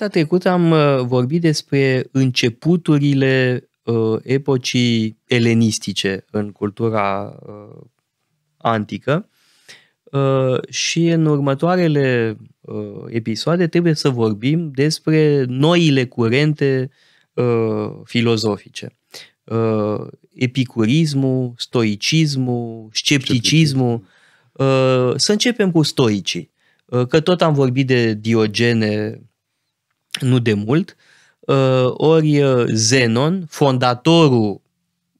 Data trecută am uh, vorbit despre începuturile uh, epocii elenistice în cultura uh, antică uh, și în următoarele uh, episoade trebuie să vorbim despre noile curente uh, filozofice. Uh, epicurismul, stoicismul, scepticismul. Uh, să începem cu stoicii, uh, că tot am vorbit de Diogene nu de mult, uh, ori uh, Zenon, fondatorul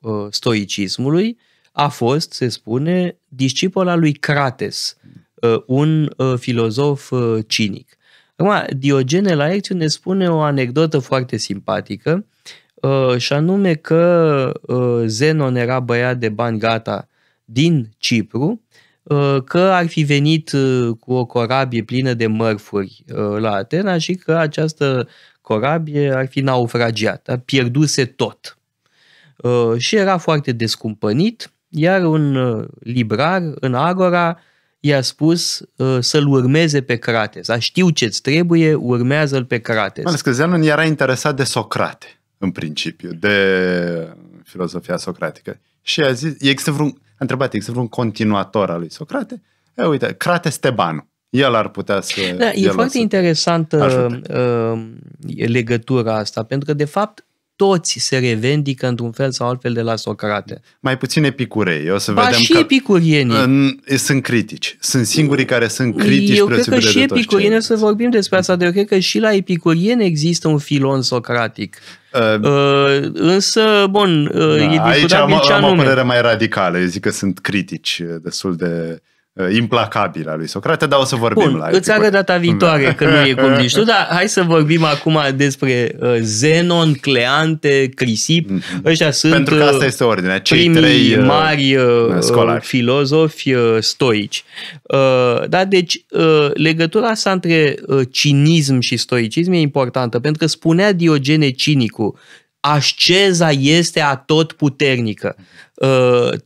uh, stoicismului, a fost, se spune, discipol al lui Crates, un filozof cinic. Acum, Diogene Laerțiu ne spune o anecdotă foarte simpatică, și anume că Zenon era băiat de bani gata din Cipru Uh, că ar fi venit uh, cu o corabie plină de mărfuri uh, la Atena și că această corabie ar fi naufragiat, ar pierduse tot. Și era foarte descumpănit, iar un librar în Agora i-a spus să-l urmeze pe Crates. A știu ce-ți trebuie, urmează-l pe Crates. Mă că Zenon era interesat de Socrate, în principiu, de filozofia socratică. Și a zis, există vreun a întrebat, de un continuator al lui Socrate, e, uite, Crate Stebanu. El ar putea să... Da, e foarte să interesantă ajute. Uh, legătura asta, pentru că, de fapt, toți se revendică într-un fel sau altfel de la Socrate. Mai puțin epicurei, o să ba vedem și că epicurienii. În, sunt critici. Sunt singurii care sunt critici Eu cred că și epicurienii, o să vorbim despre asta, dar eu cred că și la epicurieni există un filon socratic. Uh, uh, însă, bun, uh, da, e discutabil aici am, ce anume. am o părere mai radicală. Eu zic că sunt critici uh, destul de Uh, implacabil a lui Socrate, dar o să vorbim Bun, la îți arăt data viitoare da. că nu e convins tu, dar hai să vorbim acum despre Zenon, uh, Cleante, Crisip. Mhm. Ăștia sunt Pentru că asta este ordinea. Cei primii trei uh, mari scolari. filozofi stoici. Da, deci legătura asta între cinism și stoicism e importantă, pentru că spunea Diogene Cinicu, asceza este a tot puternică.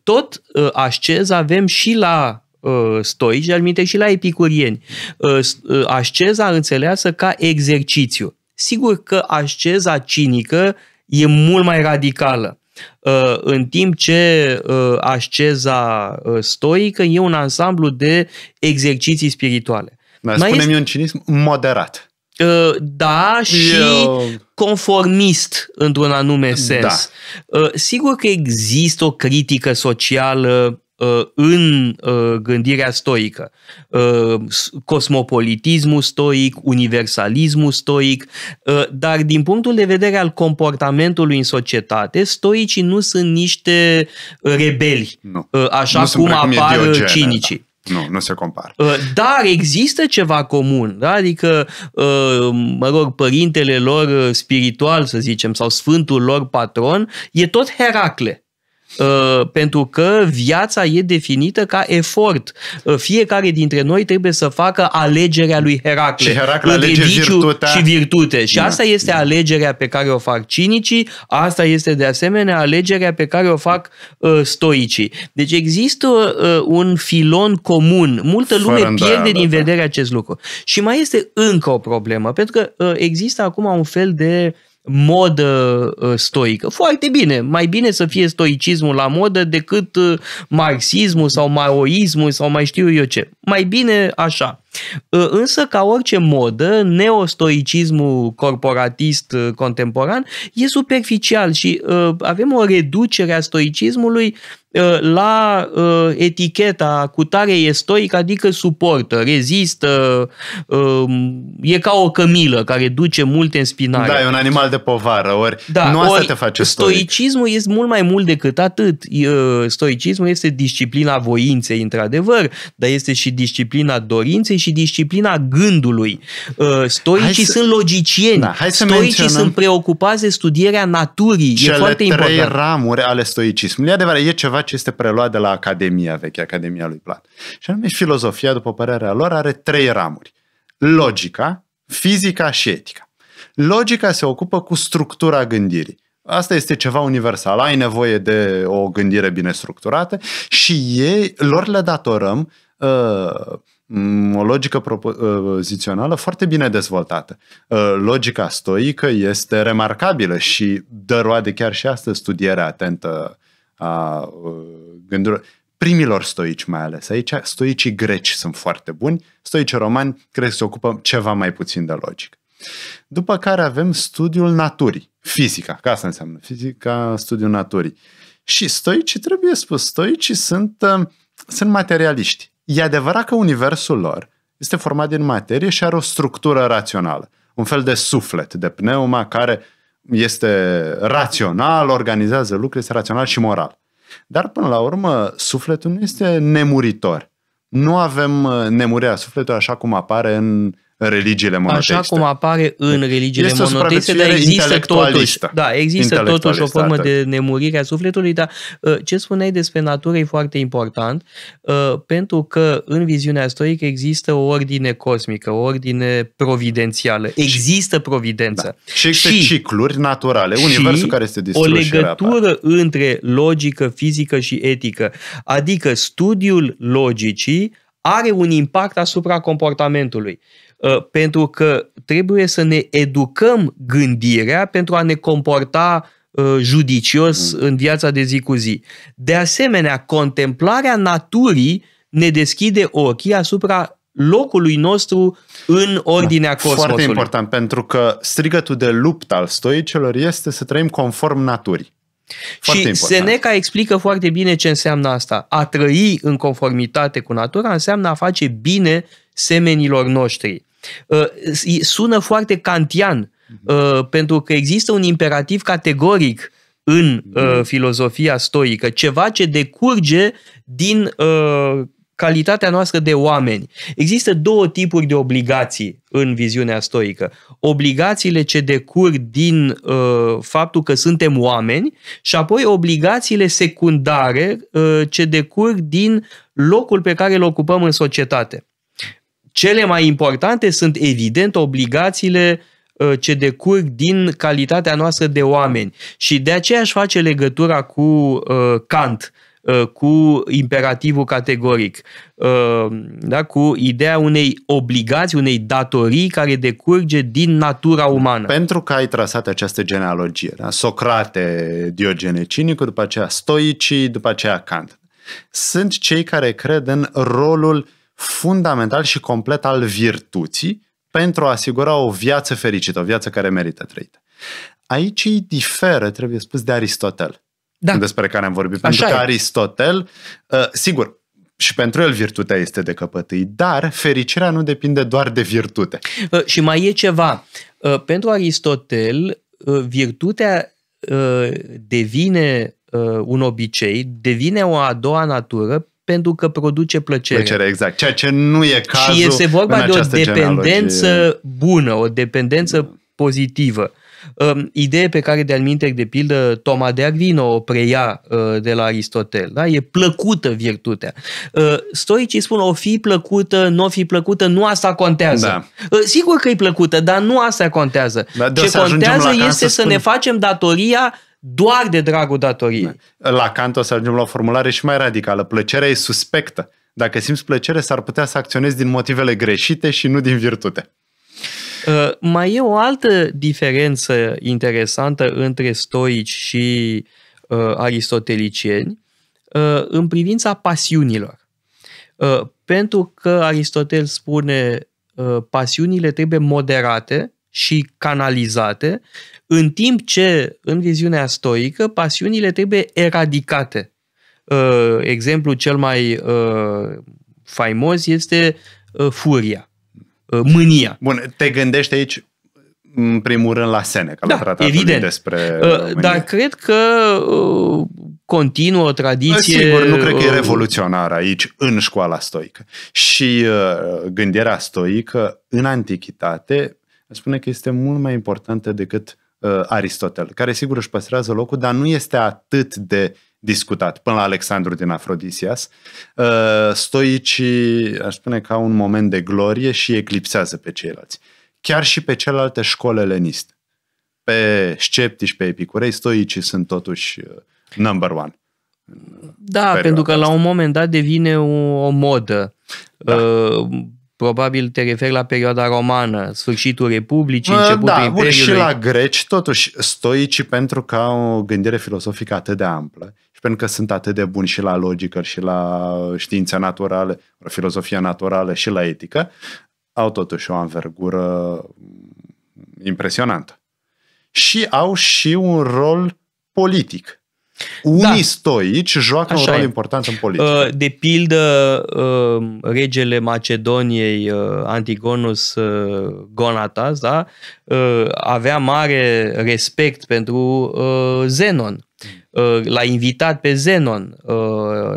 Tot asceza avem și la Uh, stoici, dar minte și la epicurieni. Uh, uh, asceza înțeleasă ca exercițiu. Sigur că asceza cinică e mult mai radicală. În timp ce asceza stoică e un ansamblu de exerciții spirituale. Mai spunem este... un cinism moderat. Da, și Eu... conformist într-un anume sens. Da. Sigur că există o critică socială Uh, în uh, gândirea stoică. Uh, cosmopolitismul stoic, universalismul stoic, dar din punctul de vedere al comportamentului în societate, stoicii nu sunt niște rebeli, nu. așa nu cum apar diogene, cinicii. Da. Nu, nu se compară. Dar există ceva comun, da? adică, mă rog, părintele lor spiritual, să zicem, sau sfântul lor patron, e tot Heracle. Uh, pentru că viața e definită ca efort. Uh, fiecare dintre noi trebuie să facă alegerea lui Heracle. Și Heracle alege virtutea. Și virtute. Și da. asta este da. alegerea pe care o fac cinicii, asta este de asemenea alegerea pe care o fac uh, stoicii. Deci există uh, un filon comun. Multă Fără lume pierde da, din da, vedere da. acest lucru. Și mai este încă o problemă, pentru că uh, există acum un fel de uh, modă uh, uh, stoică. Foarte bine, mai bine să fie stoicismul la modă decât uh, marxismul sau maoismul sau mai știu eu ce. Mai bine așa. Însă, ca orice modă, neostoicismul corporatist contemporan e superficial și avem o reducere a stoicismului Ă, la ă, eticheta cu tare e stoic, adică suportă, rezistă, ă, e ca o cămilă care duce multe în spinare. Da, e un animal de povară, ori da, nu asta ori te face stoic. Stoicismul este mult mai mult decât atât. Stoicismul este disciplina voinței, într-adevăr, dar este și disciplina dorinței și disciplina gândului. Stoicii să... sunt logicieni, da, hai să stoicii menționăm... sunt preocupați de studierea naturii, Cele e foarte important. trei ramuri ale stoicismului. E adevărat, e ceva ce este preluat de la Academia veche, Academia lui Plat. Și anume, filozofia, după părerea lor, are trei ramuri. Logica, fizica și etica. Logica se ocupă cu structura gândirii. Asta este ceva universal. Ai nevoie de o gândire bine structurată și ei, lor le datorăm uh, o logică propozițională uh, foarte bine dezvoltată. Uh, logica stoică este remarcabilă și dă roade chiar și astăzi studierea atentă a uh, gândurilor, primilor stoici mai ales. Aici stoicii greci sunt foarte buni, stoicii romani cred că se ocupă ceva mai puțin de logică. După care avem studiul naturii, fizica, ca asta înseamnă fizica, studiul naturii. Și stoicii, trebuie spus, stoicii sunt, uh, sunt materialiști. E adevărat că universul lor este format din materie și are o structură rațională, un fel de suflet, de pneuma care uh, este rațional, organizează lucruri, este rațional și moral. Dar până la urmă, sufletul nu este nemuritor. Nu avem uh, nemurirea sufletului așa cum apare în religiile monoteiste. Așa cum apare în religiile este monoteiste, dar există totuși, da, există totuși o formă de nemurire a sufletului, dar uh, ce spuneai despre natură e foarte important, uh, pentru că în viziunea stoică există o ordine cosmică, o ordine providențială. Există providență. Da. Și există și, cicluri naturale, și universul care este distrus. o legătură între logică, fizică și etică, adică studiul logicii are un impact asupra comportamentului. Uh, pentru că trebuie să ne educăm gândirea pentru a ne comporta uh, judicios mm. în viața de zi cu zi. De asemenea, contemplarea naturii ne deschide ochii asupra locului nostru în ordinea da, cosmosului. Foarte important, pentru că strigătul de luptă al stoicelor este să trăim conform naturii. Foarte și important. Seneca explică foarte bine ce înseamnă asta. A trăi în conformitate cu natura înseamnă a face bine semenilor noștri. Uh, sună foarte kantian, uh, mhm. pentru că există un imperativ categoric în uh, mhm. filozofia stoică, ceva ce decurge din calitatea noastră de oameni. Există două tipuri de obligații în viziunea stoică. Obligațiile ce decurg din uh, faptul că suntem oameni și apoi obligațiile secundare uh, ce decurg din locul pe care îl ocupăm în societate. Cele mai importante sunt evident obligațiile ă, ce decurg din calitatea noastră de oameni. Și de aceea aș face legătura cu ă, Kant, ă, cu imperativul categoric, da, cu ideea unei obligații, unei datorii care decurge din natura umană. Pentru că ai trasat această genealogie, da? Socrate, Diogene Cinicul, după aceea Stoicii, după aceea Kant. Sunt cei care cred în rolul uh, fundamental și complet al virtuții pentru a asigura o viață fericită, o viață care merită trăită. Aici îi diferă, trebuie spus, de Aristotel, da. despre care am vorbit. Așa pentru e. că Aristotel, uh, sigur, și pentru el virtutea este de căpătâi, dar fericirea nu depinde doar de virtute. Uh, și mai e ceva. Uh, pentru Aristotel, virtutea devine un obicei, devine o a doua natură pentru că produce plăcere. Plăcere, exact. Ceea ce nu e cazul Și este vorba de o dependență genealogie. bună, o dependență da. pozitivă. Um, idee pe care de-al minte, de pildă, Toma de Agrino o preia uh, de la Aristotel. Da? E plăcută virtutea. Uh, stoicii spun o fi plăcută, nu o fi plăcută, nu asta contează. Da. Uh, sigur că e plăcută, dar nu asta contează. Da, Ce contează este să, să ne facem datoria doar de dragul datoriei. Da. La Kant o să ajungem la o formulare și mai radicală. Plăcerea e suspectă. Dacă simți plăcere, s-ar putea să acționezi din motivele greșite și nu din virtute. Uh, mai e o altă diferență interesantă între stoici și uh, aristotelicieni uh, în privința pasiunilor. Uh, pentru că Aristotel spune uh, pasiunile trebuie moderate și canalizate, în timp ce, în viziunea stoică, pasiunile trebuie eradicate. Uh, exemplu cel mai uh, faimos este uh, furia, mânia. Bun, te gândești aici în primul rând la Seneca, da, la tratatul evident. despre România. Dar cred că continuă o tradiție... Sigur, nu cred că e revoluționar aici, în școala stoică. Și gândirea stoică, în antichitate, spune că este mult mai importantă decât Uh, Aristotel, care sigur își păstrează locul, dar nu este atât de discutat, până la Alexandru din Afrodisias. Uh, stoicii, aș spune, că au un moment de glorie și eclipsează pe ceilalți. Chiar și pe celelalte școli eleniste. Pe sceptici, pe epicurei, stoicii sunt totuși uh, number one. Da, pentru că asta. la un moment dat devine o, o modă. Da. Uh, Probabil te referi la perioada romană, sfârșitul Republicii, începutul da, Imperiului. Bun, și la greci, totuși, stoicii, pentru că au o gândire filosofică atât de amplă și pentru că sunt atât de buni și la logică și la știința naturală, filozofia naturală și la etică, au totuși o anvergură impresionantă. Și au și un rol politic da. Unii da. stoici joacă Așa un rol e. important în politică. Uh, de pildă, uh, regele Macedoniei, uh, Antigonus Gonatas, da, avea mare respect pentru Zenon. L-a invitat pe Zenon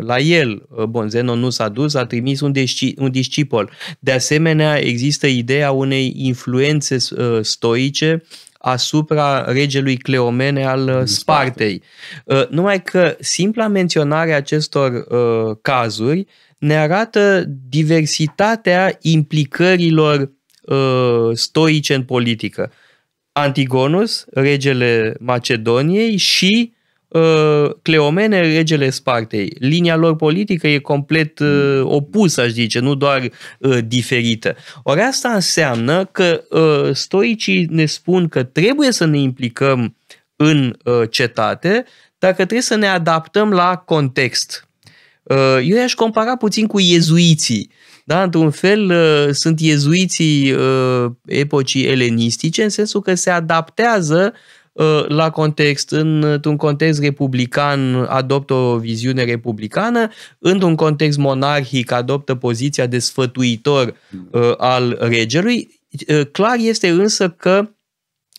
la el. Bun, Zenon nu s-a dus, a trimis un, disci- un discipol. De asemenea, există ideea unei influențe stoice uh, asupra regelui Cleomene al uh, Spartei. Uh, numai că simpla menționare acestor uh, cazuri ne arată diversitatea implicărilor stoice în politică. Antigonus, regele Macedoniei și Uh, Cleomene, regele Spartei. Linia lor politică e complet uh, opusă, aș zice, nu doar uh, diferită. Ori asta înseamnă că stoicii ne spun că trebuie să ne implicăm în cetate, dar că trebuie să ne adaptăm la context. Eu i-aș compara puțin cu iezuiții. Da, într-un fel sunt iezuiții epocii elenistice, în sensul că se adaptează uh, Uh, la context, într-un context republican adoptă o viziune republicană, într-un context monarhic adoptă poziția de sfătuitor uh, al regelui. Uh, clar este însă că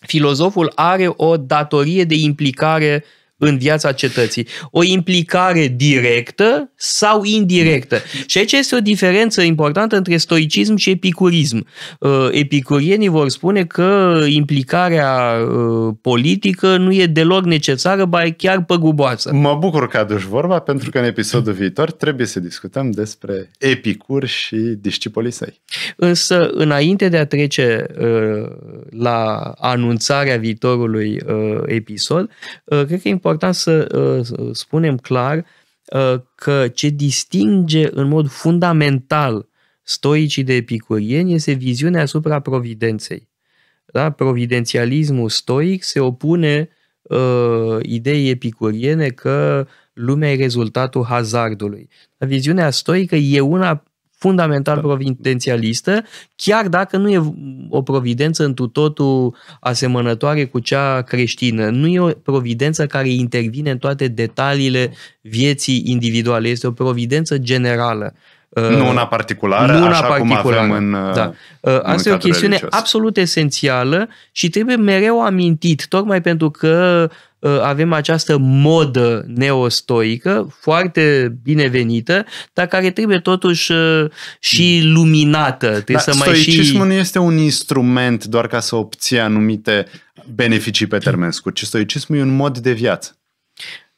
filozoful are o datorie de implicare în viața cetății. O implicare directă sau indirectă. Și aici este o diferență importantă între stoicism și epicurism. Uh, epicurienii vor spune că implicarea uh, politică nu e deloc necesară, ba e chiar păguboasă. Mă bucur că aduci vorba, pentru că în episodul viitor trebuie să discutăm despre epicur și discipolii săi. Însă, înainte de a trece uh, la anunțarea viitorului episod, cred că e important important să uh, spunem clar uh, că ce distinge în mod fundamental stoicii de epicurieni este viziunea asupra providenței. Da? Providențialismul stoic se opune uh, ideii epicuriene că lumea e rezultatul hazardului. Viziunea stoică e una fundamental da. providențialistă, chiar dacă nu e o providență întru totul asemănătoare cu cea creștină. Nu e o providență care intervine în toate detaliile vieții individuale. Este o providență generală. Nu una uh, particulară, nu una așa particulară. cum avem în uh, da. Uh, asta în e o chestiune religios. absolut esențială și trebuie mereu amintit, tocmai pentru că Uh, avem această modă neostoică, foarte binevenită, dar care trebuie totuși uh, și hmm. luminată. Trebuie dar să mai stoicismul și... nu este un instrument doar ca să obții anumite beneficii pe termen scurt, ci stoicismul e un mod de viață.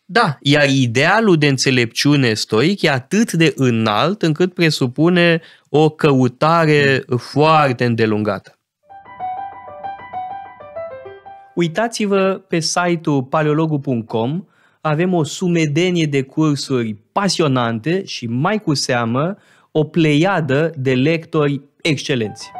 Da, iar idealul de înțelepciune stoic e atât de înalt încât presupune o căutare hmm. foarte îndelungată. Uitați-vă pe site-ul paleologu.com, avem o sumedenie de cursuri pasionante și mai cu seamă o pleiadă de lectori excelenți.